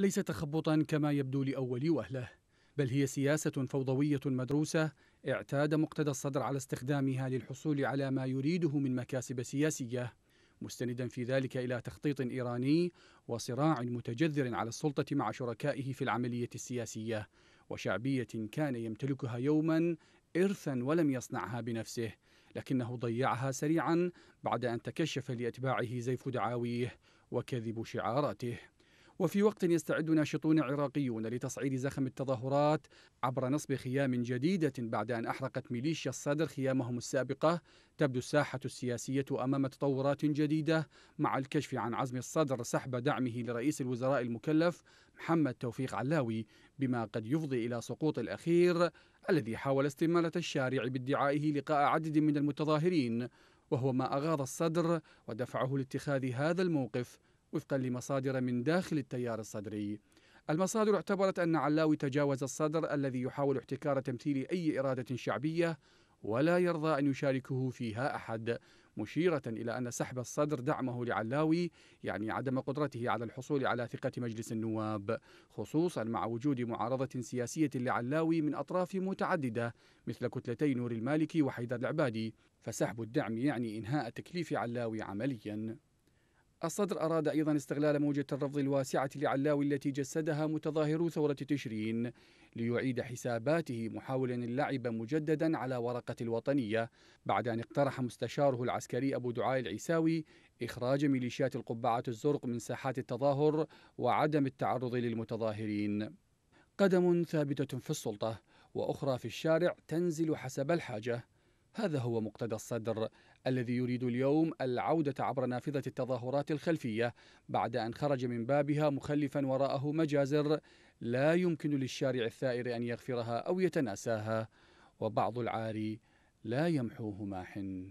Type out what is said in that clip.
ليس تخبطا كما يبدو لأول وهلة بل هي سياسة فوضوية مدروسة اعتاد مقتدى الصدر على استخدامها للحصول على ما يريده من مكاسب سياسية مستندا في ذلك إلى تخطيط إيراني وصراع متجذر على السلطة مع شركائه في العملية السياسية وشعبية كان يمتلكها يوما إرثا ولم يصنعها بنفسه لكنه ضيعها سريعا بعد أن تكشف لأتباعه زيف دعاويه وكذب شعاراته وفي وقت يستعد ناشطون عراقيون لتصعيد زخم التظاهرات عبر نصب خيام جديدة بعد أن أحرقت ميليشيا الصدر خيامهم السابقة تبدو الساحة السياسية أمام تطورات جديدة مع الكشف عن عزم الصدر سحب دعمه لرئيس الوزراء المكلف محمد توفيق علاوي بما قد يفضي إلى سقوط الأخير الذي حاول استمالة الشارع بادعائه لقاء عدد من المتظاهرين وهو ما أغاض الصدر ودفعه لاتخاذ هذا الموقف وفقا لمصادر من داخل التيار الصدري المصادر اعتبرت أن علاوي تجاوز الصدر الذي يحاول احتكار تمثيل أي إرادة شعبية ولا يرضى أن يشاركه فيها أحد مشيرة إلى أن سحب الصدر دعمه لعلاوي يعني عدم قدرته على الحصول على ثقة مجلس النواب خصوصا مع وجود معارضة سياسية لعلاوي من أطراف متعددة مثل كتلتي نور المالكي وحيدر العبادي فسحب الدعم يعني إنهاء تكليف علاوي عمليا الصدر أراد أيضا استغلال موجة الرفض الواسعة لعلاوي التي جسدها متظاهرو ثورة تشرين ليعيد حساباته محاولا اللعب مجددا على ورقة الوطنية بعد أن اقترح مستشاره العسكري أبو دعاء العيساوي إخراج ميليشيات القبعة الزرق من ساحات التظاهر وعدم التعرض للمتظاهرين قدم ثابتة في السلطة وأخرى في الشارع تنزل حسب الحاجة هذا هو مقتدى الصدر الذي يريد اليوم العودة عبر نافذة التظاهرات الخلفية بعد أن خرج من بابها مخلفا وراءه مجازر لا يمكن للشارع الثائر أن يغفرها أو يتناساها وبعض العاري لا يمحوه ماحٍ